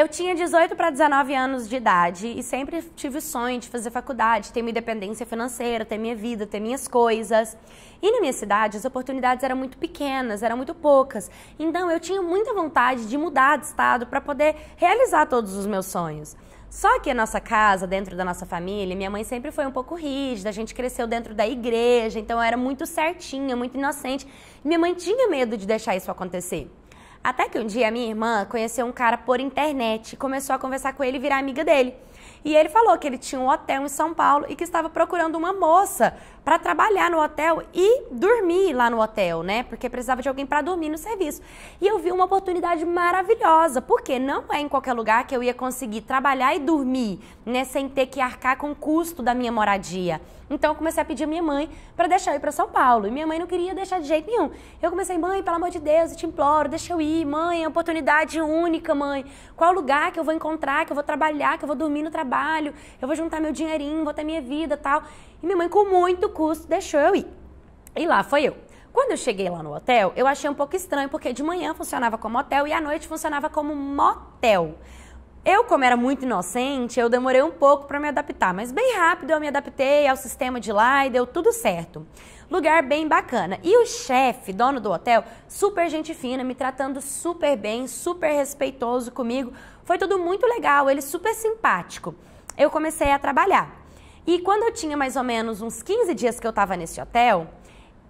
Eu tinha 18 para 19 anos de idade e sempre tive o sonho de fazer faculdade, ter minha independência financeira, ter minha vida, ter minhas coisas. E na minha cidade as oportunidades eram muito pequenas, eram muito poucas. Então eu tinha muita vontade de mudar de estado para poder realizar todos os meus sonhos. Só que a nossa casa, dentro da nossa família, minha mãe sempre foi um pouco rígida, a gente cresceu dentro da igreja, então eu era muito certinha, muito inocente. Minha mãe tinha medo de deixar isso acontecer. Até que um dia minha irmã conheceu um cara por internet, começou a conversar com ele e virar amiga dele. E ele falou que ele tinha um hotel em São Paulo e que estava procurando uma moça para trabalhar no hotel e dormir lá no hotel, né? Porque precisava de alguém para dormir no serviço. E eu vi uma oportunidade maravilhosa, porque não é em qualquer lugar que eu ia conseguir trabalhar e dormir, né, sem ter que arcar com o custo da minha moradia. Então eu comecei a pedir a minha mãe para deixar eu ir para São Paulo, e minha mãe não queria deixar de jeito nenhum. Eu comecei, mãe, pelo amor de Deus, eu te imploro, deixa eu ir, mãe, é uma oportunidade única, mãe. Qual lugar que eu vou encontrar, que eu vou trabalhar, que eu vou dormir no trabalho, eu vou juntar meu dinheirinho, vou ter minha vida, tal. E minha mãe, com muito custo, deixou eu ir. E lá foi eu. Quando eu cheguei lá no hotel, eu achei um pouco estranho, porque de manhã funcionava como hotel e à noite funcionava como motel. Eu, como era muito inocente, eu demorei um pouco para me adaptar, mas bem rápido eu me adaptei ao sistema de lá e deu tudo certo. Lugar bem bacana. E o chefe, dono do hotel, super gente fina, me tratando super bem, super respeitoso comigo. Foi tudo muito legal, ele super simpático. Eu comecei a trabalhar. E quando eu tinha mais ou menos uns 15 dias que eu estava nesse hotel,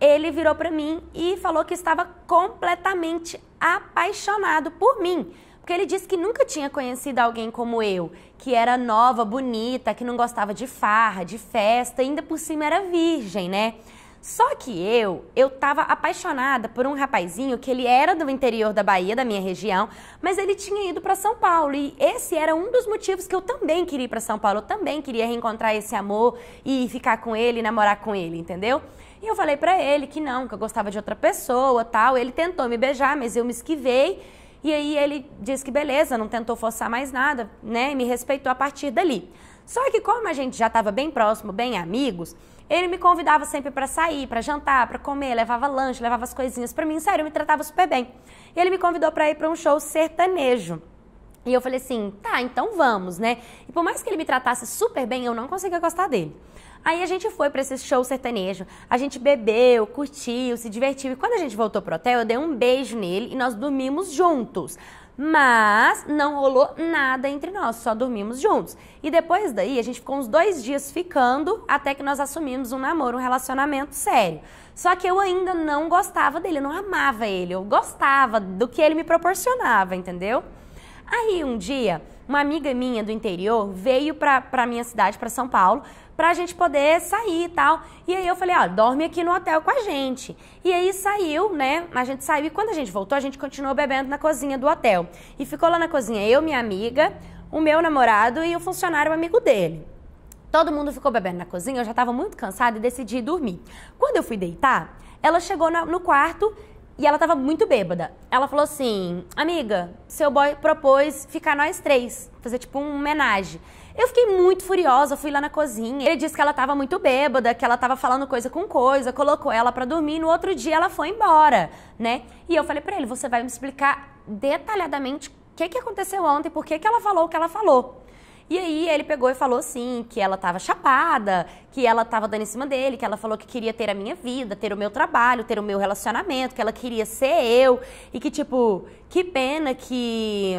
ele virou para mim e falou que estava completamente apaixonado por mim. Porque ele disse que nunca tinha conhecido alguém como eu, que era nova, bonita, que não gostava de farra, de festa, ainda por cima era virgem, né? Só que eu, eu tava apaixonada por um rapazinho que ele era do interior da Bahia, da minha região, mas ele tinha ido para São Paulo e esse era um dos motivos que eu também queria ir para São Paulo, eu também queria reencontrar esse amor e ficar com ele, namorar com ele, entendeu? E eu falei para ele que não, que eu gostava de outra pessoa, tal. Ele tentou me beijar, mas eu me esquivei. E aí ele disse que beleza, não tentou forçar mais nada, né? E me respeitou a partir dali. Só que como a gente já estava bem próximo, bem amigos, ele me convidava sempre para sair, para jantar, para comer, levava lanche, levava as coisinhas para mim, sério, me tratava super bem. E ele me convidou para ir para um show sertanejo. E eu falei assim, tá, então vamos, né? E por mais que ele me tratasse super bem, eu não conseguia gostar dele. Aí a gente foi para esse show sertanejo, a gente bebeu, curtiu, se divertiu. E quando a gente voltou pro hotel, eu dei um beijo nele e nós dormimos juntos mas não rolou nada entre nós, só dormimos juntos. E depois daí, a gente ficou uns dois dias ficando até que nós assumimos um namoro, um relacionamento sério. Só que eu ainda não gostava dele, eu não amava ele, eu gostava do que ele me proporcionava, entendeu? Aí um dia, uma amiga minha do interior veio pra, pra minha cidade, para São Paulo, pra gente poder sair e tal. E aí eu falei, ó, ah, dorme aqui no hotel com a gente. E aí saiu, né? A gente saiu e quando a gente voltou, a gente continuou bebendo na cozinha do hotel. E ficou lá na cozinha eu, minha amiga, o meu namorado e o funcionário amigo dele. Todo mundo ficou bebendo na cozinha, eu já estava muito cansada e decidi dormir. Quando eu fui deitar, ela chegou no quarto e ela tava muito bêbada. Ela falou assim: Amiga, seu boy propôs ficar nós três, fazer tipo um homenagem. Eu fiquei muito furiosa, fui lá na cozinha. Ele disse que ela tava muito bêbada, que ela tava falando coisa com coisa, colocou ela para dormir. No outro dia ela foi embora, né? E eu falei para ele: Você vai me explicar detalhadamente o que, que aconteceu ontem, por que, que ela falou o que ela falou. E aí ele pegou e falou assim, que ela tava chapada, que ela tava dando em cima dele, que ela falou que queria ter a minha vida, ter o meu trabalho, ter o meu relacionamento, que ela queria ser eu e que tipo, que pena que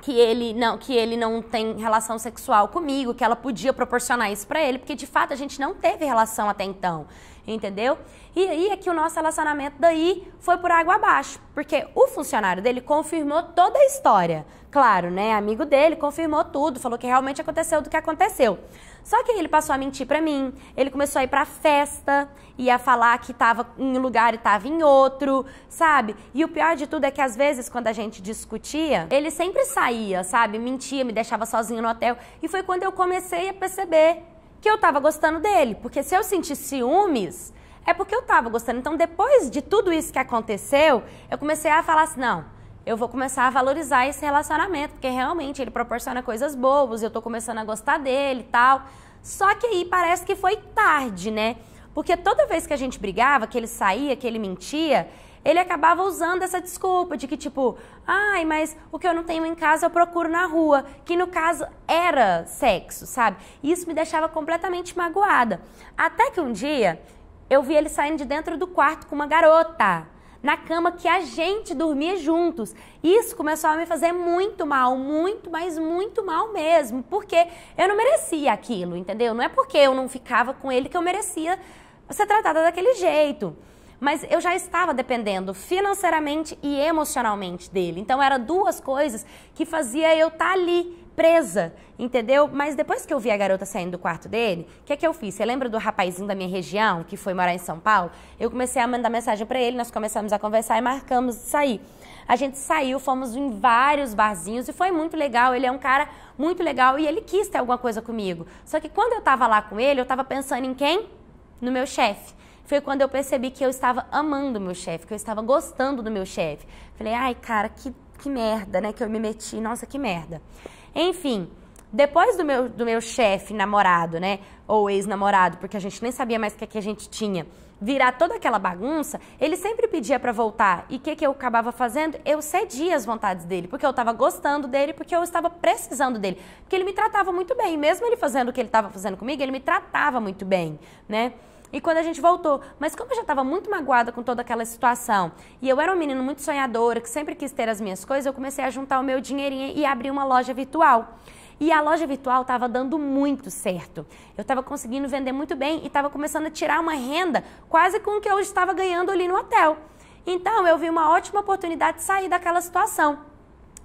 que ele não que ele não tem relação sexual comigo, que ela podia proporcionar isso para ele, porque de fato a gente não teve relação até então entendeu? E aí é que o nosso relacionamento daí foi por água abaixo, porque o funcionário dele confirmou toda a história. Claro, né? Amigo dele confirmou tudo, falou que realmente aconteceu do que aconteceu. Só que ele passou a mentir para mim. Ele começou a ir pra festa e a falar que tava em um lugar e tava em outro, sabe? E o pior de tudo é que às vezes quando a gente discutia, ele sempre saía, sabe? Mentia, me deixava sozinho no hotel. E foi quando eu comecei a perceber que eu estava gostando dele. Porque se eu sentir ciúmes, é porque eu estava gostando. Então, depois de tudo isso que aconteceu, eu comecei a falar assim: não, eu vou começar a valorizar esse relacionamento, porque realmente ele proporciona coisas boas, eu estou começando a gostar dele e tal. Só que aí parece que foi tarde, né? Porque toda vez que a gente brigava, que ele saía, que ele mentia, ele acabava usando essa desculpa de que, tipo, ai, mas o que eu não tenho em casa eu procuro na rua, que no caso era sexo, sabe? Isso me deixava completamente magoada. Até que um dia eu vi ele saindo de dentro do quarto com uma garota na cama que a gente dormia juntos. Isso começou a me fazer muito mal, muito, mas muito mal mesmo, porque eu não merecia aquilo, entendeu? Não é porque eu não ficava com ele que eu merecia ser tratada daquele jeito mas eu já estava dependendo financeiramente e emocionalmente dele. Então eram duas coisas que fazia eu estar tá ali presa, entendeu? Mas depois que eu vi a garota saindo do quarto dele, o que é que eu fiz? Você lembra do rapazinho da minha região que foi morar em São Paulo? Eu comecei a mandar mensagem para ele, nós começamos a conversar e marcamos de sair. A gente saiu, fomos em vários barzinhos e foi muito legal. Ele é um cara muito legal e ele quis ter alguma coisa comigo. Só que quando eu tava lá com ele, eu tava pensando em quem? No meu chefe foi quando eu percebi que eu estava amando o meu chefe, que eu estava gostando do meu chefe. Falei, ai, cara, que, que merda, né? Que eu me meti, nossa, que merda. Enfim, depois do meu, do meu chefe namorado, né? Ou ex-namorado, porque a gente nem sabia mais o que, é que a gente tinha, virar toda aquela bagunça, ele sempre pedia para voltar. E o que, que eu acabava fazendo? Eu cedia as vontades dele, porque eu estava gostando dele, porque eu estava precisando dele. Porque ele me tratava muito bem, mesmo ele fazendo o que ele estava fazendo comigo, ele me tratava muito bem, né? E quando a gente voltou, mas como eu já estava muito magoada com toda aquela situação, e eu era um menino muito sonhadora, que sempre quis ter as minhas coisas, eu comecei a juntar o meu dinheirinho e abrir uma loja virtual. E a loja virtual estava dando muito certo. Eu estava conseguindo vender muito bem e estava começando a tirar uma renda quase com o que eu estava ganhando ali no hotel. Então eu vi uma ótima oportunidade de sair daquela situação.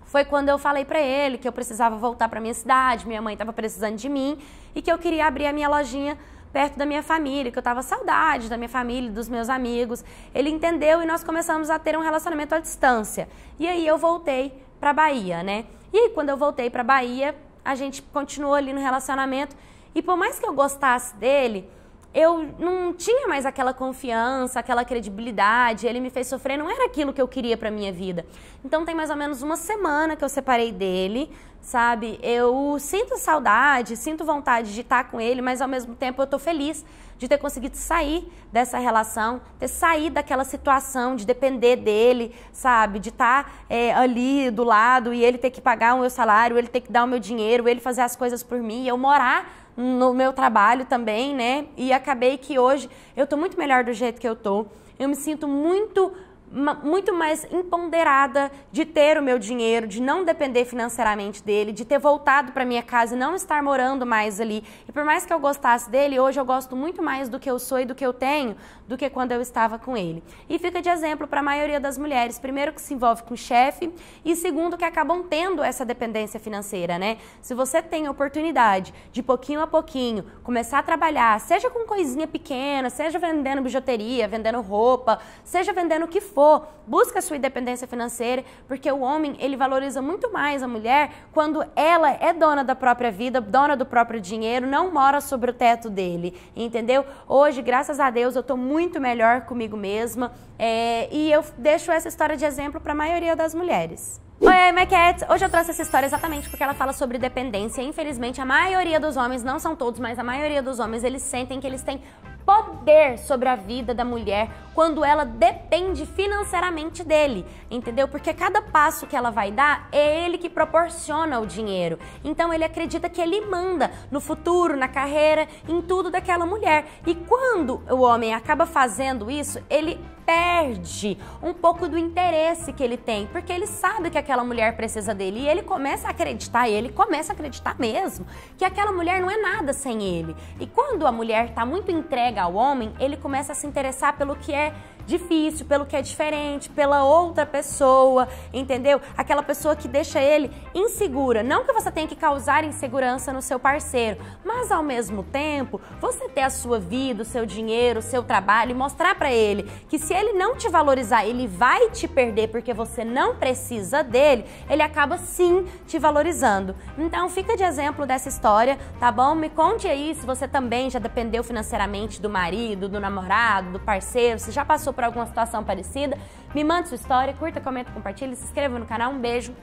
Foi quando eu falei para ele que eu precisava voltar para minha cidade, minha mãe estava precisando de mim e que eu queria abrir a minha lojinha perto da minha família, que eu tava saudade da minha família, dos meus amigos. Ele entendeu e nós começamos a ter um relacionamento à distância. E aí eu voltei para Bahia, né? E aí, quando eu voltei para Bahia, a gente continuou ali no relacionamento. E por mais que eu gostasse dele, eu não tinha mais aquela confiança, aquela credibilidade, ele me fez sofrer, não era aquilo que eu queria para minha vida. Então tem mais ou menos uma semana que eu separei dele, sabe? Eu sinto saudade, sinto vontade de estar tá com ele, mas ao mesmo tempo eu tô feliz de ter conseguido sair dessa relação, ter saído daquela situação de depender dele, sabe? De estar tá, é, ali do lado e ele ter que pagar o meu salário, ele ter que dar o meu dinheiro, ele fazer as coisas por mim, eu morar no meu trabalho também, né? E acabei que hoje eu tô muito melhor do jeito que eu tô. Eu me sinto muito muito mais empoderada de ter o meu dinheiro, de não depender financeiramente dele, de ter voltado para minha casa e não estar morando mais ali. E por mais que eu gostasse dele, hoje eu gosto muito mais do que eu sou e do que eu tenho do que quando eu estava com ele. E fica de exemplo para a maioria das mulheres, primeiro que se envolve com o chefe e segundo que acabam tendo essa dependência financeira, né? Se você tem a oportunidade de pouquinho a pouquinho começar a trabalhar, seja com coisinha pequena, seja vendendo bijuteria, vendendo roupa, seja vendendo o que for, for, busca a sua independência financeira, porque o homem, ele valoriza muito mais a mulher quando ela é dona da própria vida, dona do próprio dinheiro, não mora sobre o teto dele, entendeu? Hoje, graças a Deus, eu estou muito melhor comigo mesma é, e eu deixo essa história de exemplo para a maioria das mulheres. Oi, my cats! Hoje eu trouxe essa história exatamente porque ela fala sobre dependência. Infelizmente, a maioria dos homens, não são todos, mas a maioria dos homens, eles sentem que eles têm poder sobre a vida da mulher quando ela depende financeiramente dele, entendeu? Porque cada passo que ela vai dar é ele que proporciona o dinheiro. Então ele acredita que ele manda no futuro, na carreira, em tudo daquela mulher. E quando o homem acaba fazendo isso, ele perde um pouco do interesse que ele tem, porque ele sabe que aquela mulher precisa dele e ele começa a acreditar, ele começa a acreditar mesmo que aquela mulher não é nada sem ele. E quando a mulher está muito entregue ao homem, ele começa a se interessar pelo que é 哎。difícil, pelo que é diferente, pela outra pessoa, entendeu? Aquela pessoa que deixa ele insegura. Não que você tenha que causar insegurança no seu parceiro, mas ao mesmo tempo, você ter a sua vida, o seu dinheiro, o seu trabalho e mostrar para ele que se ele não te valorizar, ele vai te perder porque você não precisa dele, ele acaba sim te valorizando. Então fica de exemplo dessa história, tá bom? Me conte aí se você também já dependeu financeiramente do marido, do namorado, do parceiro, se já passou por alguma situação parecida. Me manda sua história, curta, comenta, compartilha, se inscreva no canal. Um beijo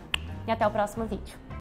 e até o próximo vídeo.